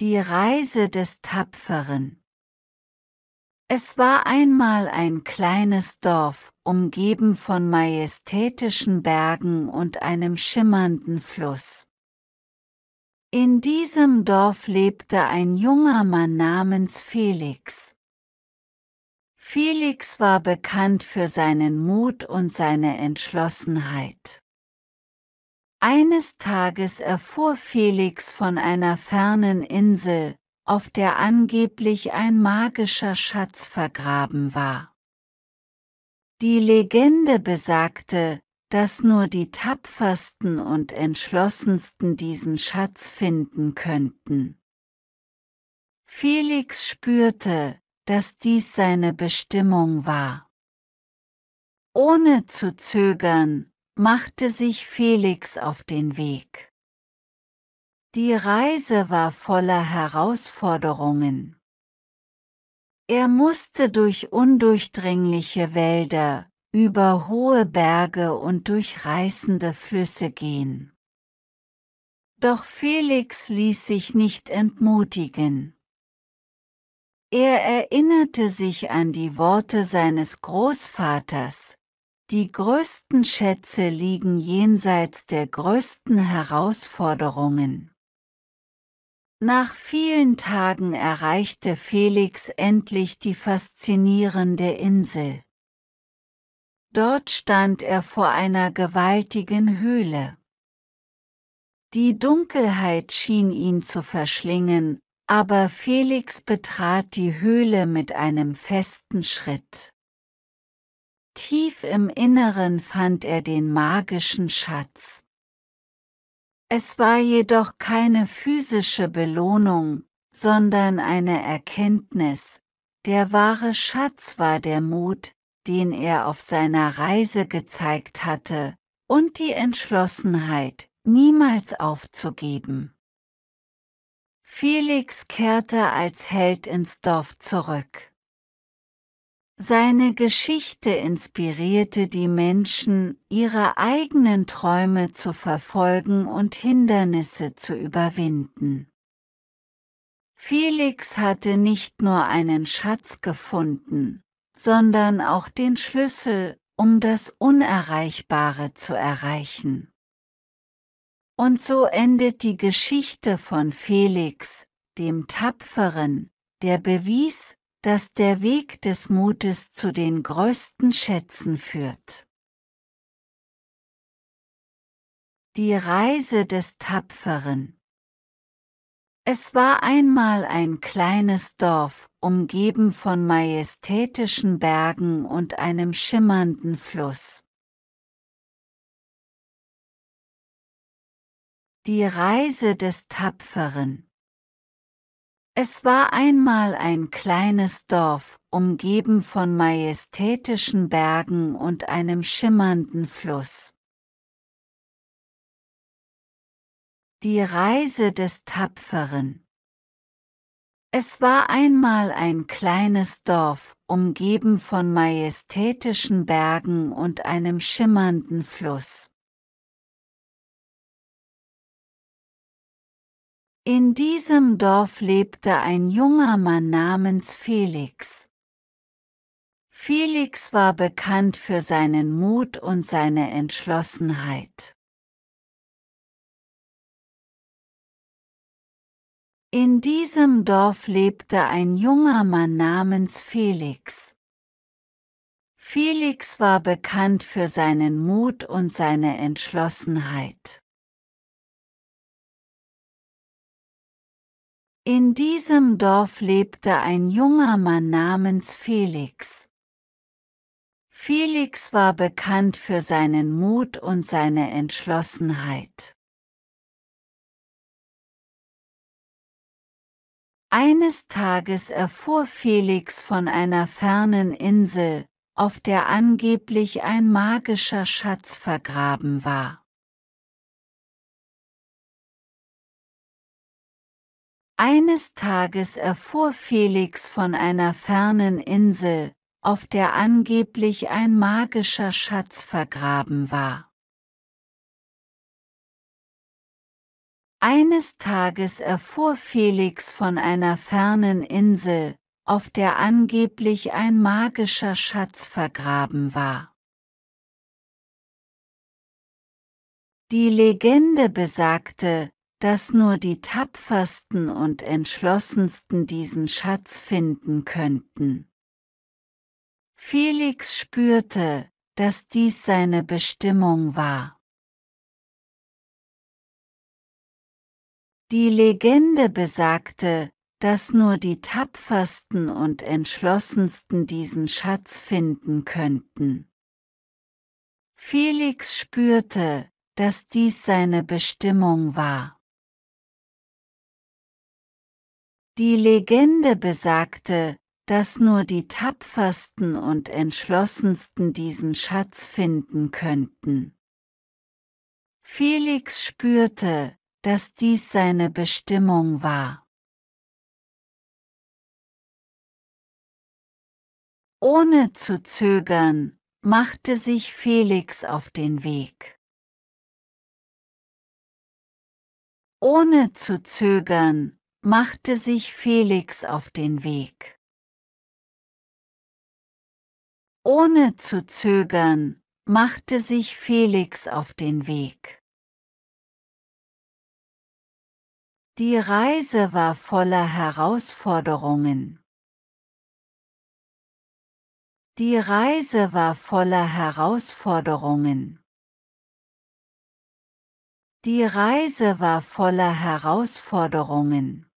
Die Reise des Tapferen Es war einmal ein kleines Dorf, umgeben von majestätischen Bergen und einem schimmernden Fluss. In diesem Dorf lebte ein junger Mann namens Felix. Felix war bekannt für seinen Mut und seine Entschlossenheit. Eines Tages erfuhr Felix von einer fernen Insel, auf der angeblich ein magischer Schatz vergraben war. Die Legende besagte, dass nur die tapfersten und entschlossensten diesen Schatz finden könnten. Felix spürte, dass dies seine Bestimmung war. Ohne zu zögern, machte sich Felix auf den Weg. Die Reise war voller Herausforderungen. Er musste durch undurchdringliche Wälder, über hohe Berge und durch reißende Flüsse gehen. Doch Felix ließ sich nicht entmutigen. Er erinnerte sich an die Worte seines Großvaters, die größten Schätze liegen jenseits der größten Herausforderungen. Nach vielen Tagen erreichte Felix endlich die faszinierende Insel. Dort stand er vor einer gewaltigen Höhle. Die Dunkelheit schien ihn zu verschlingen, aber Felix betrat die Höhle mit einem festen Schritt. Tief im Inneren fand er den magischen Schatz. Es war jedoch keine physische Belohnung, sondern eine Erkenntnis. Der wahre Schatz war der Mut, den er auf seiner Reise gezeigt hatte, und die Entschlossenheit, niemals aufzugeben. Felix kehrte als Held ins Dorf zurück. Seine Geschichte inspirierte die Menschen, ihre eigenen Träume zu verfolgen und Hindernisse zu überwinden. Felix hatte nicht nur einen Schatz gefunden, sondern auch den Schlüssel, um das Unerreichbare zu erreichen. Und so endet die Geschichte von Felix, dem Tapferen, der bewies, dass der Weg des Mutes zu den größten Schätzen führt. Die Reise des Tapferen Es war einmal ein kleines Dorf, umgeben von majestätischen Bergen und einem schimmernden Fluss. Die Reise des Tapferen es war einmal ein kleines Dorf, umgeben von majestätischen Bergen und einem schimmernden Fluss. Die Reise des Tapferen Es war einmal ein kleines Dorf, umgeben von majestätischen Bergen und einem schimmernden Fluss. In diesem Dorf lebte ein junger Mann namens Felix. Felix war bekannt für seinen Mut und seine Entschlossenheit. In diesem Dorf lebte ein junger Mann namens Felix. Felix war bekannt für seinen Mut und seine Entschlossenheit. In diesem Dorf lebte ein junger Mann namens Felix. Felix war bekannt für seinen Mut und seine Entschlossenheit. Eines Tages erfuhr Felix von einer fernen Insel, auf der angeblich ein magischer Schatz vergraben war. Eines Tages erfuhr Felix von einer fernen Insel, auf der angeblich ein magischer Schatz vergraben war. Eines Tages erfuhr Felix von einer fernen Insel, auf der angeblich ein magischer Schatz vergraben war. Die Legende besagte, dass nur die tapfersten und entschlossensten diesen Schatz finden könnten. Felix spürte, dass dies seine Bestimmung war. Die Legende besagte, dass nur die tapfersten und entschlossensten diesen Schatz finden könnten. Felix spürte, dass dies seine Bestimmung war. Die Legende besagte, dass nur die tapfersten und entschlossensten diesen Schatz finden könnten. Felix spürte, dass dies seine Bestimmung war. Ohne zu zögern, machte sich Felix auf den Weg. Ohne zu zögern, machte sich Felix auf den Weg. Ohne zu zögern, machte sich Felix auf den Weg. Die Reise war voller Herausforderungen. Die Reise war voller Herausforderungen. Die Reise war voller Herausforderungen.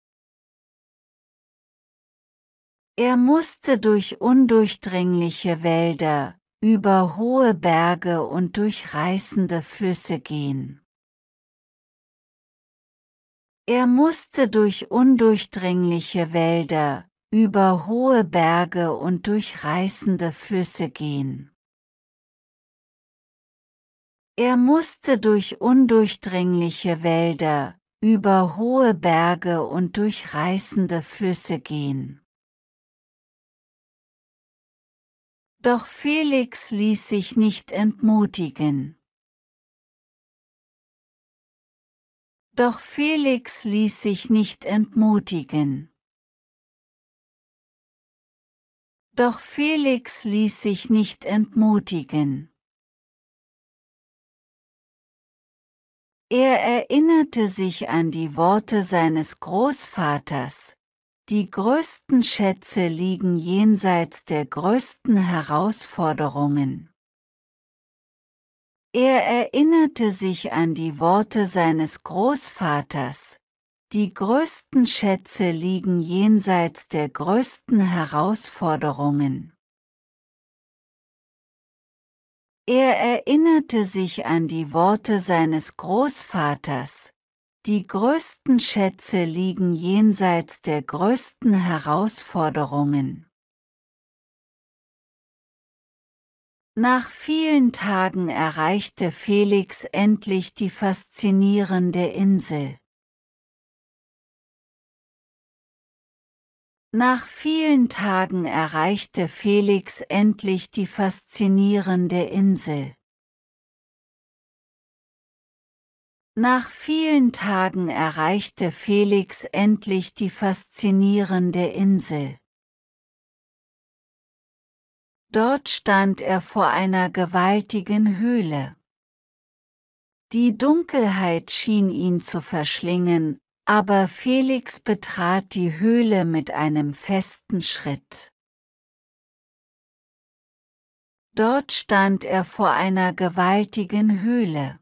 Er musste durch undurchdringliche Wälder, über hohe Berge und durch reißende Flüsse gehen. Er musste durch undurchdringliche Wälder, über hohe Berge und durch reißende Flüsse gehen. Er musste durch undurchdringliche Wälder, über hohe Berge und durch reißende Flüsse gehen. Doch Felix ließ sich nicht entmutigen. Doch Felix ließ sich nicht entmutigen. Doch Felix ließ sich nicht entmutigen. Er erinnerte sich an die Worte seines Großvaters, die größten Schätze liegen jenseits der größten Herausforderungen. Er erinnerte sich an die Worte seines Großvaters, die größten Schätze liegen jenseits der größten Herausforderungen. Er erinnerte sich an die Worte seines Großvaters, die größten Schätze liegen jenseits der größten Herausforderungen. Nach vielen Tagen erreichte Felix endlich die faszinierende Insel. Nach vielen Tagen erreichte Felix endlich die faszinierende Insel. Nach vielen Tagen erreichte Felix endlich die faszinierende Insel. Dort stand er vor einer gewaltigen Höhle. Die Dunkelheit schien ihn zu verschlingen, aber Felix betrat die Höhle mit einem festen Schritt. Dort stand er vor einer gewaltigen Höhle.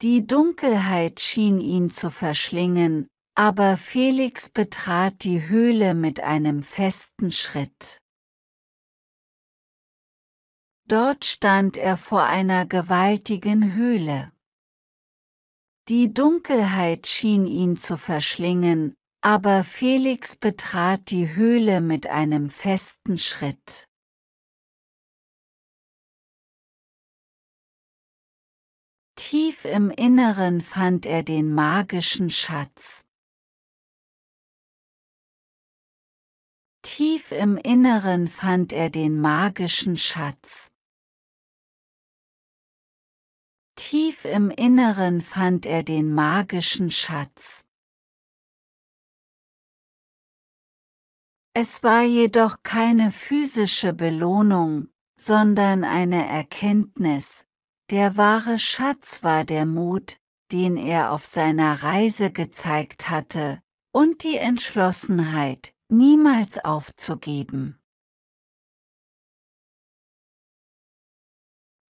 Die Dunkelheit schien ihn zu verschlingen, aber Felix betrat die Höhle mit einem festen Schritt. Dort stand er vor einer gewaltigen Höhle. Die Dunkelheit schien ihn zu verschlingen, aber Felix betrat die Höhle mit einem festen Schritt. Tief im Inneren fand er den magischen Schatz. Tief im Inneren fand er den magischen Schatz. Tief im Inneren fand er den magischen Schatz. Es war jedoch keine physische Belohnung, sondern eine Erkenntnis, der wahre Schatz war der Mut, den er auf seiner Reise gezeigt hatte, und die Entschlossenheit, niemals aufzugeben.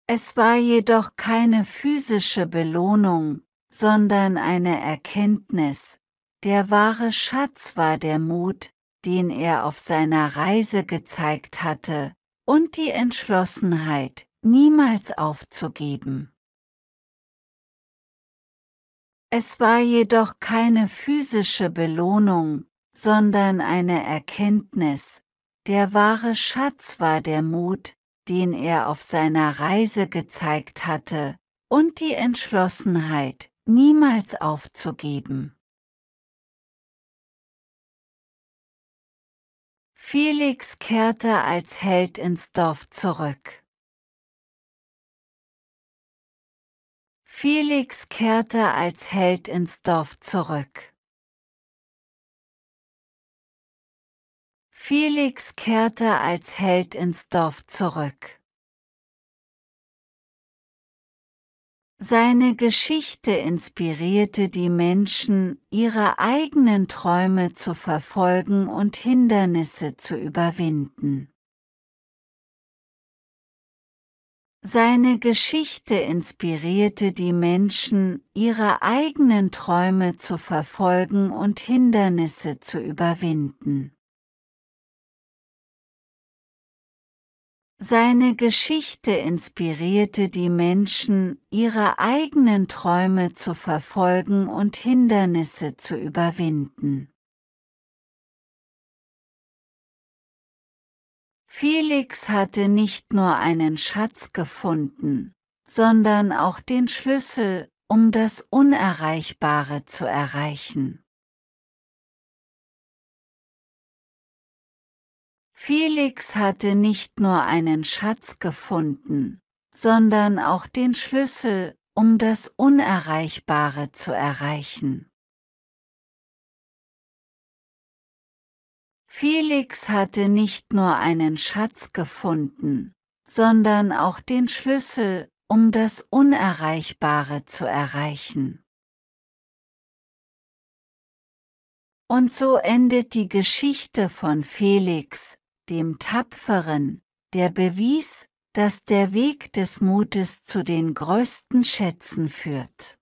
Es war jedoch keine physische Belohnung, sondern eine Erkenntnis. Der wahre Schatz war der Mut, den er auf seiner Reise gezeigt hatte, und die Entschlossenheit, niemals aufzugeben. Es war jedoch keine physische Belohnung, sondern eine Erkenntnis, der wahre Schatz war der Mut, den er auf seiner Reise gezeigt hatte, und die Entschlossenheit, niemals aufzugeben. Felix kehrte als Held ins Dorf zurück. Felix kehrte als Held ins Dorf zurück. Felix kehrte als Held ins Dorf zurück. Seine Geschichte inspirierte die Menschen, ihre eigenen Träume zu verfolgen und Hindernisse zu überwinden. Seine Geschichte inspirierte die Menschen, ihre eigenen Träume zu verfolgen und Hindernisse zu überwinden. Seine Geschichte inspirierte die Menschen, ihre eigenen Träume zu verfolgen und Hindernisse zu überwinden. Felix hatte nicht nur einen Schatz gefunden, sondern auch den Schlüssel, um das Unerreichbare zu erreichen. Felix hatte nicht nur einen Schatz gefunden, sondern auch den Schlüssel, um das Unerreichbare zu erreichen. Felix hatte nicht nur einen Schatz gefunden, sondern auch den Schlüssel, um das Unerreichbare zu erreichen. Und so endet die Geschichte von Felix, dem Tapferen, der bewies, dass der Weg des Mutes zu den größten Schätzen führt.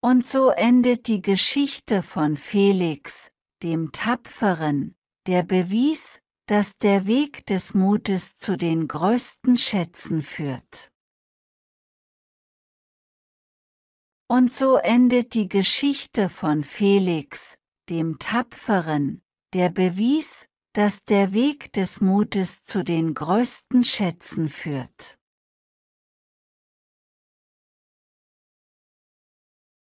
Und so endet die Geschichte von Felix, dem Tapferen, der bewies, dass der Weg des Mutes zu den größten Schätzen führt. Und so endet die Geschichte von Felix, dem Tapferen, der bewies, dass der Weg des Mutes zu den größten Schätzen führt.